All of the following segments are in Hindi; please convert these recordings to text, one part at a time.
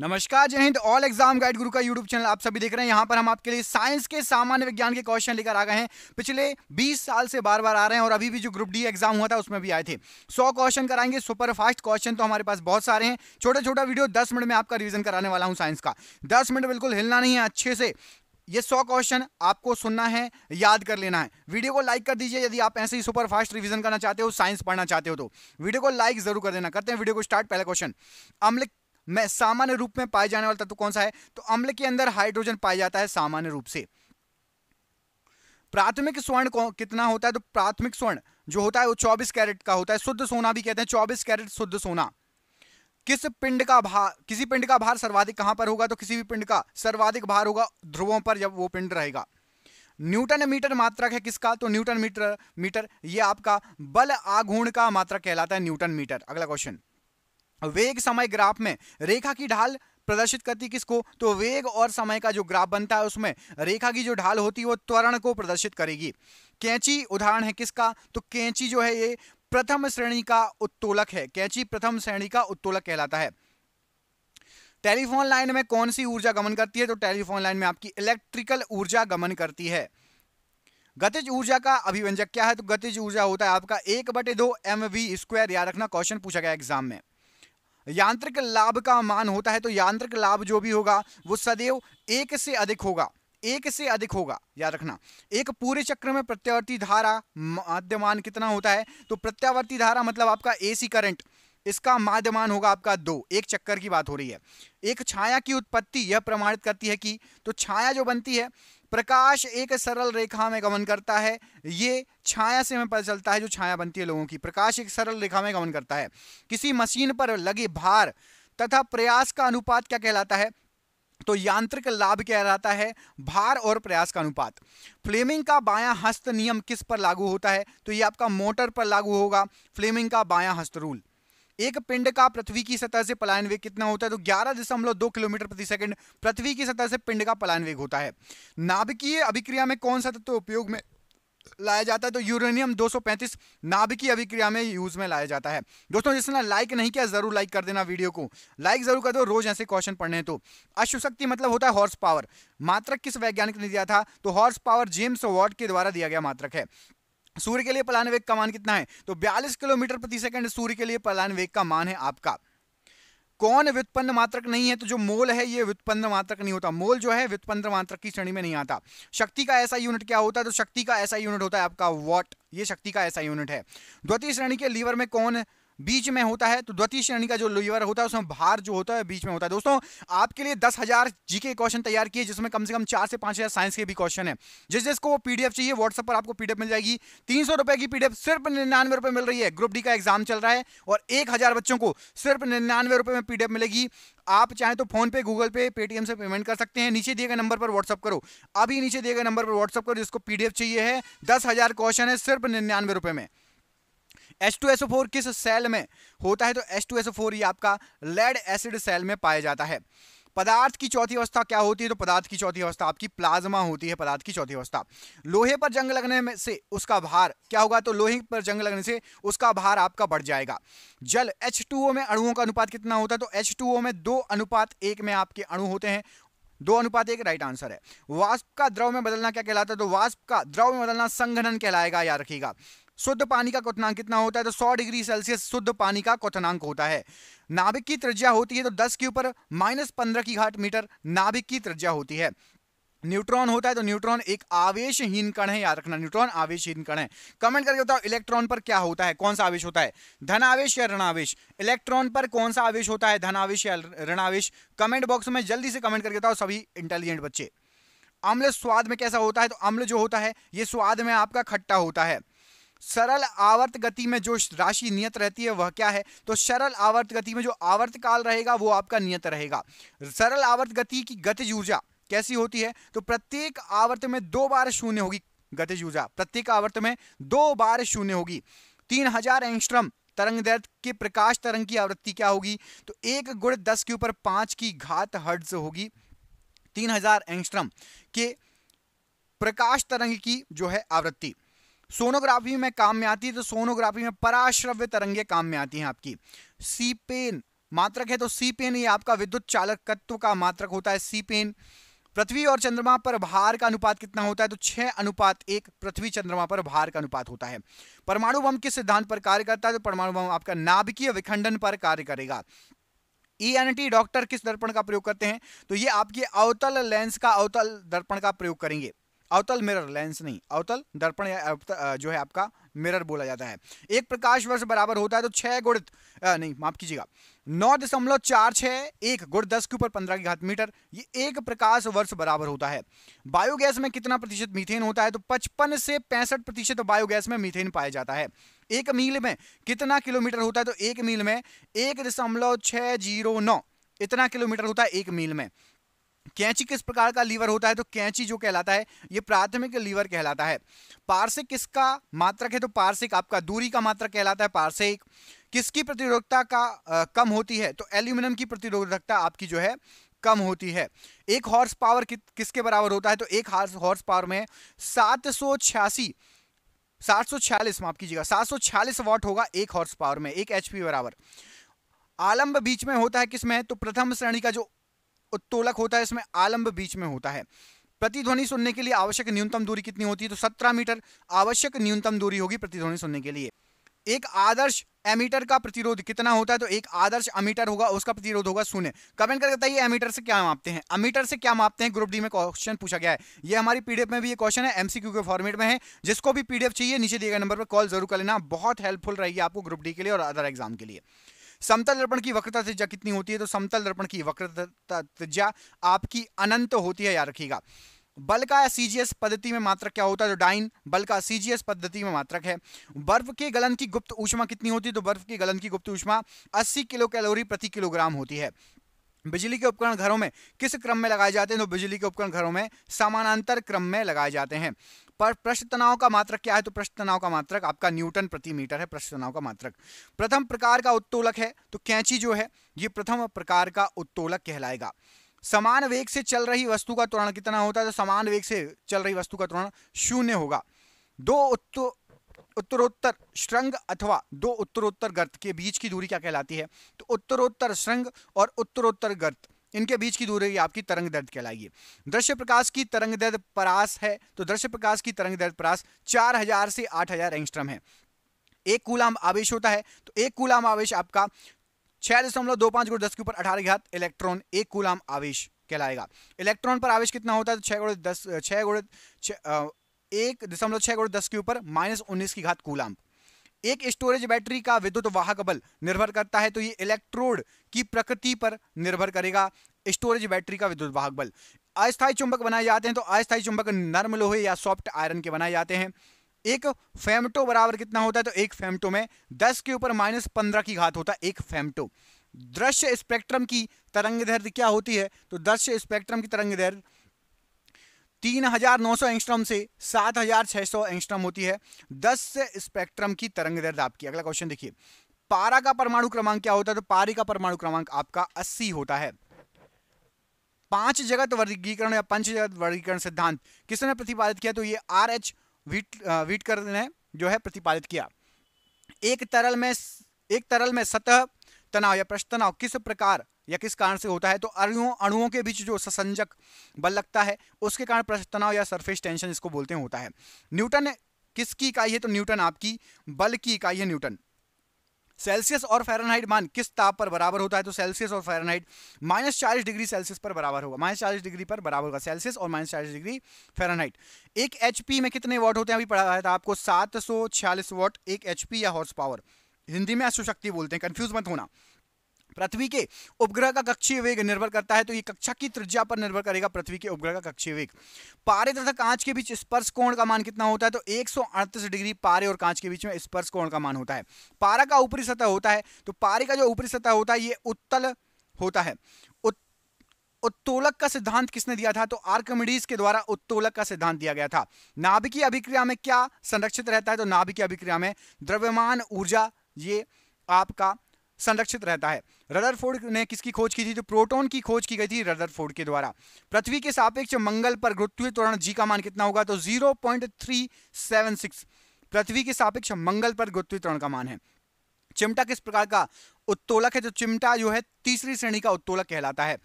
नमस्कार जय हिंद ऑल एग्जाम गाइड गुरु का यूट्यूब चैनल आप सभी देख रहे हैं यहाँ पर हम आपके लिए साइंस के सामान्य विज्ञान के क्वेश्चन लेकर आ गए हैं पिछले 20 साल से बार बार आ रहे हैं और अभी भी जो ग्रुप डी एग्जाम हुआ था उसमें भी आए थे 100 क्वेश्चन कराएंगे सुपर फास्ट क्वेश्चन तो हमारे पास बहुत सारे हैं छोटा छोटा वीडियो दस मिनट में आपका रिविजन कराने वाला हूँ साइंस का दस मिनट बिल्कुल हिलना नहीं है अच्छे से ये सौ क्वेश्चन आपको सुनना है याद कर लेना है वीडियो को लाइक कर दीजिए यदि आप ऐसे ही सुपर फास्ट रिवीजन करना चाहते हो साइंस पढ़ना चाहते हो तो वीडियो को लाइक जरूर कर देना करते हैं वीडियो को स्टार्ट पहला क्वेश्चन अम्ल में सामान्य रूप में पाए जाने वाला तत्व कौन सा है तो अम्ल के अंदर हाइड्रोजन पाया जाता है सामान्य रूप से प्राथमिक स्वर्ण कितना होता है तो प्राथमिक स्वर्ण जो होता है वो 24 कैरेट का होता है शुद्ध सोना भी कहते हैं 24 कैरेट शुद्ध सोना किस पिंड का भार किसी पिंड का भार सर्वाधिक कहां पर होगा तो किसी भी पिंड का सर्वाधिक भार होगा ध्रुवों पर जब वो पिंड रहेगा न्यूटन मीटर मात्रक है किसका तो न्यूटन मीटर मीटर ये आपका बल आघूर्ण का मात्रक कहलाता है न्यूटन मीटर अगला क्वेश्चन वेग समय ग्राफ में रेखा की ढाल प्रदर्शित करती किसको तो वेग और समय का जो ग्राफ बनता है उसमें रेखा की जो ढाल होती है वो त्वरण को प्रदर्शित करेगी कैंची उदाहरण है किसका तो कैंची जो है ये प्रथम श्रेणी का उत्तोलक है कैंची प्रथम श्रेणी का उत्तोलक कहलाता है टेलीफोन लाइन में कौन सी ऊर्जा गमन करती है तो टेलीफोन लाइन में आपकी इलेक्ट्रिकल ऊर्जा गमन करती है गतिज ऊर्जा का अभिव्यंजक क्या है तो गतिज ऊर्जा होता है आपका एक बटे दो एम वी स्क्वायर याद रखना क्वेश्चन पूछा गया एग्जाम में यांत्रिक लाभ का मान होता है तो यांत्रिक लाभ जो भी होगा वो सदैव एक से अधिक होगा एक से अधिक होगा याद रखना एक पूरे चक्र में प्रत्यावर्ती धारा माध्यमान कितना होता है तो प्रत्यावर्ती धारा मतलब आपका एसी करंट इसका माध्यमान होगा आपका दो एक चक्कर की बात हो रही है एक छाया की उत्पत्ति यह प्रमाणित करती है कि तो छाया जो बनती है प्रकाश एक सरल रेखा में गमन करता है ये छाया से हमें पता चलता है जो छाया बनती है लोगों की प्रकाश एक सरल रेखा में गमन करता है किसी मशीन पर लगे भार तथा प्रयास का अनुपात क्या कहलाता है तो यांत्रिक लाभ कहलाता है भार और प्रयास का अनुपात फ्लेमिंग का बायां हस्त नियम किस पर लागू होता है तो ये आपका मोटर पर लागू होगा फ्लेमिंग का बायां हस्त रूल एक पिंड का पृथ्वी की सतह से पलायन वेग कितना होता है तो ग्यारह दशमलव दो किलोमीटर प्रति सेकंड पृथ्वी की सतह से पिंड का पलायन वेग होता है नाभिकीय अभिक्रिया में कौन सा तत्व तो उपयोग में लाया जाता है तो यूरेनियम 235 नाभिकीय अभिक्रिया में यूज में लाया जाता है दोस्तों जिसने लाइक नहीं किया जरूर लाइक कर देना वीडियो को लाइक जरूर कर दो रोज ऐसे क्वेश्चन पढ़ने तो अश्वशक्ति मतलब होता है हॉर्स पावर मात्रक किस वैज्ञानिक ने दिया था तो हॉर्स पावर जेम्स वॉर्ड के द्वारा दिया गया मात्रक है सूर्य के लिए पलायन वेग का मान कितना है तो 42 किलोमीटर प्रति सेकंड सूर्य के लिए पलायन वेग का मान है आपका कौन व्युत्पन्न मात्रक नहीं है तो जो मोल है ये व्युत्पन्न मात्रक नहीं होता मोल जो है व्युत्पन्न मात्रक की श्रेणी में नहीं आता शक्ति का ऐसा यूनिट क्या होता है तो शक्ति का ऐसा यूनिट होता है आपका वॉट ये शक्ति का ऐसा यूनिट है द्वितीय श्रेणी के लीवर में कौन बीच में होता है तो द्वितीय श्रेणी का जो लीवर होता है उसमें भार जो होता है बीच में होता है दोस्तों आपके लिए दस हजार जीके क्वेश्चन तैयार किए जिसमें कम से कम चार से पांच हजार साइंस के भी क्वेश्चन है जिस जिसको पीडीएफ चाहिए व्हाट्सएप पर आपको पीडीएफ मिल जाएगी तीन सौ रुपए की पीडीएफ सिर्फ निन्यानवे रुपए मिल रही है ग्रुप डी का एग्जाम चल रहा है और एक हजार बच्चों को सिर्फ निन्यानवे रुपए में पीडीएफ मिलेगी आप चाहे तो फोन पे गूगल पे पेटीएम से पेमेंट कर सकते हैं नीचे दिए गए नंबर पर व्हाट्सअप करो अभी नीचे दिए गए नंबर पर व्हाट्सअप करो जिसको पीडीएफ चाहिए है दस हजार क्वेश्चन है सिर्फ निन्यानवे रुपए में H2SO4 किस सेल में होता है तो H2SO4 ये आपका लेड एसिड सेल में पाया जाता है पदार्थ की चौथी अवस्था क्या होती है तो पदार्थ की चौथी अवस्था आपकी प्लाज्मा होती है पदार्थ की चौथी अवस्था लोहे पर जंग लगने में से उसका भार क्या होगा तो लोहे पर जंग लगने से उसका भार आपका बढ़ जाएगा जल H2O में अणुओं का अनुपात कितना होता है तो H2O में दो अनुपात एक में आपके अणु होते हैं दो अनुपात एक राइट आंसर है वाष्प का द्रव में बदलना क्या कहलाता है तो वाष्प का द्रव में बदलना संघनन कहलाएगा याद रखिएगा शुद्ध पानी का क्वनांक कितना होता है तो 100 डिग्री सेल्सियस शुद्ध पानी का क्वनांक होता है नाभिक की त्रिज्या होती है तो 10 के ऊपर माइनस पंद्रह की घाट मीटर नाभिक की त्रिज्या होती है न्यूट्रॉन होता है तो न्यूट्रॉन एक आवेशहीन कण है याद रखना न्यूट्रॉन आवेशहीन कण है कमेंट करके बताओ इलेक्ट्रॉन पर क्या होता है कौन सा आवेश होता है धन आवेश या आवेश इलेक्ट्रॉन पर कौन सा आवेश होता है धन आवेश या आवेश कमेंट बॉक्स में जल्दी से कमेंट करके बताओ सभी इंटेलिजेंट बच्चे अम्ल स्वाद में कैसा होता है तो अम्ल जो होता है ये स्वाद में आपका खट्टा होता है सरल आवर्त गति में जो राशि नियत रहती है वह क्या है तो सरल आवर्त गति में जो आवर्त काल रहेगा वो आपका नियत रहेगा सरल आवर्त गति की गतिज ऊर्जा कैसी होती है तो प्रत्येक आवर्त में दो बार शून्य होगी गतिज ऊर्जा प्रत्येक आवर्त में दो बार शून्य होगी तीन हजार एंगस्ट्रम तरंग दर्द के प्रकाश तरंग की आवृत्ति क्या होगी तो एक गुण दस के ऊपर पांच की घात हर्ट्ज होगी तीन हजार एंगस्ट्रम के प्रकाश तरंग की जो है आवृत्ति सोनोग्राफी में काम में आती है तो सोनोग्राफी में पराश्रव्य तरंगे काम में आती हैं आपकी सीपेन मात्रक है तो सीपेन ये आपका विद्युत चालकत्व का मात्रक होता है सीपेन पृथ्वी और चंद्रमा पर भार का अनुपात कितना होता है तो छह अनुपात एक पृथ्वी चंद्रमा पर भार का अनुपात होता है परमाणु बम किस सिद्धांत पर कार्य करता है तो परमाणु बम आपका नाभिकीय विखंडन पर कार्य करेगा ई e डॉक्टर किस दर्पण का प्रयोग करते हैं तो ये आपके अवतल लेंस का अवतल दर्पण का प्रयोग करेंगे अवतल मिरर लेंस नहीं अवतल दर्पण या जो है आपका मिरर बोला जाता है एक प्रकाश वर्ष बराबर होता है तो छः गुणित नहीं माफ कीजिएगा नौ दशमलव चार छः एक गुण दस के ऊपर पंद्रह की घात मीटर ये एक प्रकाश वर्ष बराबर होता है बायोगैस में कितना प्रतिशत मीथेन होता है तो पचपन से पैंसठ प्रतिशत बायोगैस में मीथेन पाया जाता है एक मील में कितना किलोमीटर होता है तो एक मील में एक दशमलव छः जीरो नौ इतना किलोमीटर होता है एक मील में कैंची किस प्रकार का लीवर होता है तो कैंची जो कहलाता है ये प्राथमिक लीवर कहलाता है पार्सिक किसका मात्रक है तो पार्सिक आपका दूरी का मात्रक कहलाता है पार्सिक किसकी प्रतिरोधकता का आ, कम होती है तो एल्यूमिनियम की प्रतिरोधकता आपकी जो है कम होती है एक हॉर्स पावर कि, किसके बराबर होता है तो एक हॉर्स पावर में सात सौ छियासी सात सौ छियालीस माफ कीजिएगा सात सौ छियालीस वॉट होगा एक हॉर्स पावर में एक एचपी बराबर आलंब बीच में होता है किसमें तो प्रथम श्रेणी का जो उत्तोलक होता है इसमें आलंब बीच में होता है प्रतिध्वनि सुनने के लिए आवश्यक न्यूनतम दूरी कितनी होती है तो सत्रह मीटर आवश्यक न्यूनतम दूरी होगी प्रतिध्वनि सुनने के लिए एक आदर्श एमीटर का प्रतिरोध कितना होता है तो एक आदर्श अमीटर होगा उसका प्रतिरोध होगा शून्य कमेंट करके बताइए एमीटर से क्या मापते हैं अमीटर से क्या मापते हैं ग्रुप डी में क्वेश्चन पूछा गया है ये हमारी पीडीएफ में भी ये क्वेश्चन है एमसीक्यू के फॉर्मेट में है जिसको भी पीडीएफ चाहिए नीचे दिए गए नंबर पर कॉल जरूर कर लेना बहुत हेल्पफुल रहेगी आपको ग्रुप डी के लिए और अदर एग्जाम के लिए समतल दर्पण की वक्रता त्रिज्या कितनी होती है तो समतल दर्पण की वक्रता त्रिज्या आपकी अनंत होती है याद रखिएगा बल का सीजीएस पद्धति में मात्रक क्या होता है तो डाइन बल का सीजीएस पद्धति में मात्रक है बर्फ के गलन की गुप्त ऊष्मा कितनी होती है तो बर्फ के गलन की गुप्त ऊष्मा 80 किलो कैलोरी प्रति किलोग्राम होती है बिजली के उपकरण घरों में किस क्रम में लगाए जाते हैं तो बिजली के उपकरण घरों में समानांतर क्रम में लगाए जाते हैं पर पृष्ठ तनाव का मात्रक क्या है तो पृष्ठ तनाव का मात्रक आपका न्यूटन प्रति मीटर है पृष्ठ तनाव का मात्रक प्रथम प्रकार का उत्तोलक है तो कैंची जो है ये प्रथम प्रकार का उत्तोलक कहलाएगा समान वेग से चल रही वस्तु का त्वरण कितना होता है तो समान वेग से चल रही वस्तु का त्वरण शून्य होगा दो उत्तरोत्तर श्रृंग अथवा दो उत्तरोत्तर गर्त के बीच की दूरी क्या कहलाती है तो उत्तरोत्तर श्रृंग और उत्तरोत्तर गर्त इनके बीच की दूरी आपकी तरंग दर्द कहलाएगी दृश्य प्रकाश की तरंग दर्द परास है तो दृश्य प्रकाश की तरंग दर्द परास 4000 से 8000 हजार एंगस्ट्रम है एक कूलाम आवेश होता है तो एक कूलाम आवेश आपका छह दशमलव दो पांच गुड़ दस के ऊपर अठारह घात इलेक्ट्रॉन एक कूलाम आवेश कहलाएगा इलेक्ट्रॉन पर आवेश कितना होता है तो छह गुड़ दस छह गुड़ एक दशमलव छह करोड़ दस के ऊपर माइनस उन्नीस की घात कूलाम एक स्टोरेज बैटरी का विद्युत वाहक बल निर्भर करता है तो ये इलेक्ट्रोड की प्रकृति पर निर्भर करेगा स्टोरेज बैटरी का विद्युत वाहक बल अस्थायी चुंबक बनाए जाते हैं तो अस्थायी चुंबक नर्म लोहे या सॉफ्ट आयरन के बनाए जाते हैं एक फेमटो बराबर कितना होता है तो एक फेमटो में दस के ऊपर माइनस पंद्रह की घात होता है एक फेमटो दृश्य स्पेक्ट्रम की तरंग दैर्घ्य क्या होती है तो दृश्य स्पेक्ट्रम की तरंग दैर्घ्य तीन हजार नौ सौ एंगस्ट्रम से सात हजार छह सौ एंगस्ट्रम होती है दस से स्पेक्ट्रम की तरंग दर्द आपकी अगला क्वेश्चन देखिए पारा का परमाणु क्रमांक क्या होता है तो पारे का परमाणु क्रमांक आपका अस्सी होता है पांच जगत वर्गीकरण या पंच जगत वर्गीकरण सिद्धांत किसने प्रतिपादित किया तो ये आर एच वीट वीटकर ने जो है प्रतिपादित किया एक तरल में एक तरल में सतह तनाव या प्रश्न तनाव किस प्रकार या किस कारण से होता है तो अणुओं अणुओं के बीच जो ससंजक बल लगता है उसके कारण पृष्ठ तनाव या सरफेस टेंशन इसको बोलते हैं होता है न्यूटन किसकी इकाई है तो न्यूटन आपकी बल की इकाई है न्यूटन सेल्सियस और फेरनहाइट मान किस ताप पर बराबर होता है तो सेल्सियस और फेरनहाइट माइनस चालीस डिग्री सेल्सियस पर बराबर होगा माइनस चालीस डिग्री पर बराबर होगा सेल्सियस और माइनस चालीस डिग्री फेरनहाइट एक एचपी में कितने वॉट होते हैं अभी पढ़ा था आपको सात सौ छियालीस वॉट एक एचपी या हॉर्स पावर हिंदी में अशुशक्ति बोलते हैं कन्फ्यूज मत होना पृथ्वी के उपग्रह का कक्षीय वेग निर्भर करता है तो ये कक्षा की त्रिज्या पर निर्भर करेगा पृथ्वी के उपग्रह का कक्षीय वेग पारे तथा कांच के बीच स्पर्श कोण का मान कितना होता है तो एक डिग्री पारे और कांच के बीच में स्पर्श कोण का मान होता है पारा का ऊपरी सतह होता है तो पारे का जो ऊपरी सतह होता है ये उत्तल होता है उत्तोलक का सिद्धांत किसने दिया था तो आर्कमिडीज के द्वारा उत्तोलक का सिद्धांत दिया गया था नाभिकीय अभिक्रिया में क्या संरक्षित रहता है तो नाभिकीय अभिक्रिया में द्रव्यमान ऊर्जा ये आपका संरक्षित रहता है रदरफोर्ड ने किसकी खोज की थी तो प्रोटोन की खोज की गई थी रदरफोर्ड के द्वारा पृथ्वी के सापेक्ष मंगल पर गुरुत्वीय त्वरण जी का मान कितना होगा तो 0.376 पृथ्वी के सापेक्ष मंगल पर गुरुत्वीय त्वरण का मान है चिमटा किस प्रकार का उत्तोलक है तो चिमटा जो है तीसरी श्रेणी का उत्तोलक कहलाता है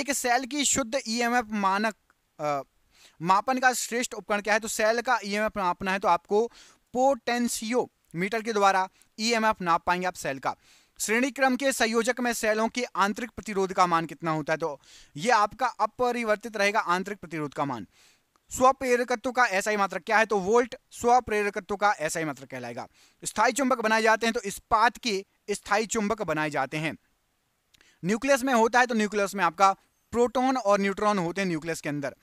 एक सेल की शुद्ध ईएमएफ e मानक आ, मापन का श्रेष्ठ उपकरण क्या है तो सेल का ईएमएफ e मापना है तो आपको पोटेंशियो मीटर के द्वारा ईएमएफ e नाप पाएंगे आप सेल का श्रेणी क्रम के संयोजक में सेलों के आंतरिक प्रतिरोध का मान कितना होता है तो ये आपका अपरिवर्तित रहेगा आंतरिक प्रतिरोध का मान स्वप्रेरकत्व का ऐसा ही मात्रक क्या है तो वोल्ट स्वप्रेरकत्व का ऐसा ही मात्र कहलाएगा स्थायी चुंबक बनाए जाते हैं तो इस्पात के स्थायी चुंबक बनाए जाते हैं न्यूक्लियस में होता है तो न्यूक्लियस में आपका प्रोटॉन और न्यूट्रॉन होते हैं न्यूक्लियस के अंदर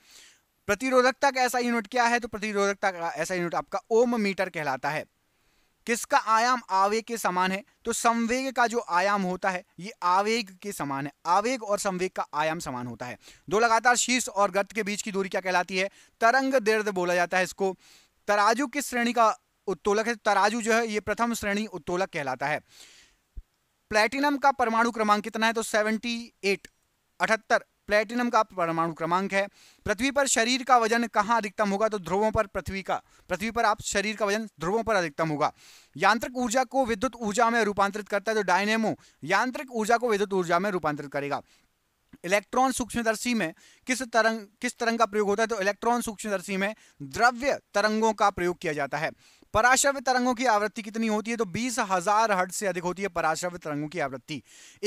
प्रतिरोधकता का ऐसा यूनिट क्या है तो प्रतिरोधकता का ऐसा यूनिट आपका ओम मीटर कहलाता है किसका आयाम आवेग के समान है तो संवेग का जो आयाम होता है ये आवेग के समान है आवेग और संवेग का आयाम समान होता है दो लगातार शीर्ष और गर्त के बीच की दूरी क्या कहलाती है तरंग दीर्घ बोला जाता है इसको तराजू किस श्रेणी का उत्तोलक है तराजू जो है ये प्रथम श्रेणी उत्तोलक कहलाता है प्लेटिनम का परमाणु क्रमांक कितना है तो सेवेंटी एट अठहत्तर प्लेटिनम का परमाणु क्रमांक है पृथ्वी पर शरीर का वजन कहाँ अधिकतम होगा तो ध्रुवों पर पृथ्वी का पृथ्वी पर आप शरीर का वजन ध्रुवों पर अधिकतम होगा यांत्रिक ऊर्जा को विद्युत ऊर्जा में रूपांतरित करता है तो डायनेमो यांत्रिक ऊर्जा को विद्युत ऊर्जा में रूपांतरित करेगा इलेक्ट्रॉन सूक्ष्मदर्शी में किस तरंग किस तरंग का प्रयोग होता है तो इलेक्ट्रॉन सूक्ष्मदर्शी में द्रव्य तरंगों का प्रयोग किया जाता है पराश्रव्य तरंगों की आवृत्ति कितनी होती है तो बीस हजार हर्ट से अधिक होती है पराश्रव्य तरंगों की आवृत्ति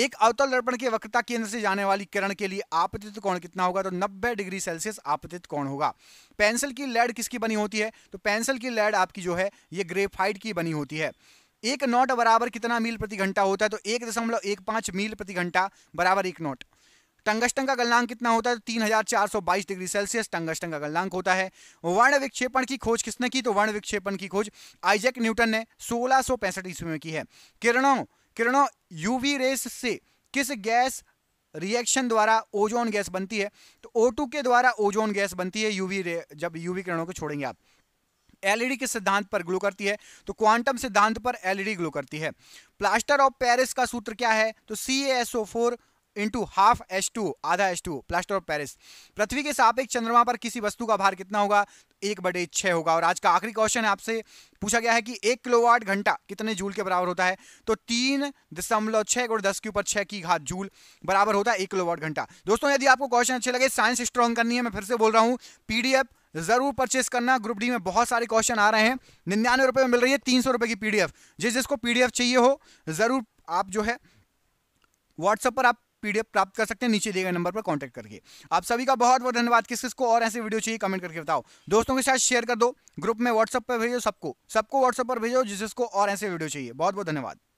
एक अवतल दर्पण के वक्रता केंद्र से जाने वाली किरण के लिए आपतित कोण कितना होगा तो 90 डिग्री सेल्सियस आपतित कोण होगा पेंसिल की लेड किसकी बनी होती है तो पेंसिल की लेड आपकी जो है ये ग्रेफाइड की बनी होती है एक नोट बराबर कितना मील प्रति घंटा होता है तो एक दशमलव एक पांच मील प्रति घंटा बराबर एक नोट टंगस्टन का गलनांक कितना होता है तो तीन हजार चार सौ बाईस डिग्री सेल्सियस टंगस्टन का गलनांक होता है वर्ण विक्षेपण की खोज किसने की तो वर्ण विक्षेपण की खोज आइजेक न्यूटन ने सोलह सौ पैंसठ ईस्वी में की है किरणों किरणों यूवी रेस से किस गैस रिएक्शन द्वारा ओजोन गैस बनती है तो ओ के द्वारा ओजोन गैस बनती है यूवी जब यूवी किरणों को छोड़ेंगे आप एलईडी e के सिद्धांत पर ग्लो करती है तो क्वांटम सिद्धांत पर एलईडी e ग्लो करती है प्लास्टर ऑफ पेरिस का सूत्र क्या है तो C S O four into half H two आधा H two plaster of Paris पृथ्वी के सापेक्ष चंद्रमा पर किसी वस्तु का भार कितना होगा एक बटे छः होगा और आज का आखिरी क्वेश्चन आपसे पूछा गया है कि एक किलोवाट घंटा कितने जूल के बराबर होता है तो तीन दशमलव छः और दस के ऊपर छः की घात जूल बराबर होता है एक किलोवाट घंटा दोस्तों यदि आपको क्वेश्चन अच्छे लगे साइंस स्ट्रॉन्ग करनी है मैं फिर से बोल रहा हूँ पीडीएफ जरूर परचेस करना ग्रुप डी में बहुत सारे क्वेश्चन आ रहे हैं निन्यानवे रुपये में मिल रही है तीन सौ रुपये की पीडीएफ जिस जिसको पीडीएफ चाहिए हो जरूर आप जो है व्हाट्सएप पर आप पीडीएफ प्राप्त कर सकते हैं नीचे दिए गए नंबर पर कॉन्टैक्ट करके आप सभी का बहुत बहुत धन्यवाद किस किस को और ऐसे वीडियो चाहिए कमेंट करके बताओ दोस्तों के साथ शेयर कर दो ग्रुप में व्हाट्सएप पर भेजो सबको सबको व्हाट्सएप पर भेजो जिसको और ऐसे वीडियो चाहिए बहुत बहुत धन्यवाद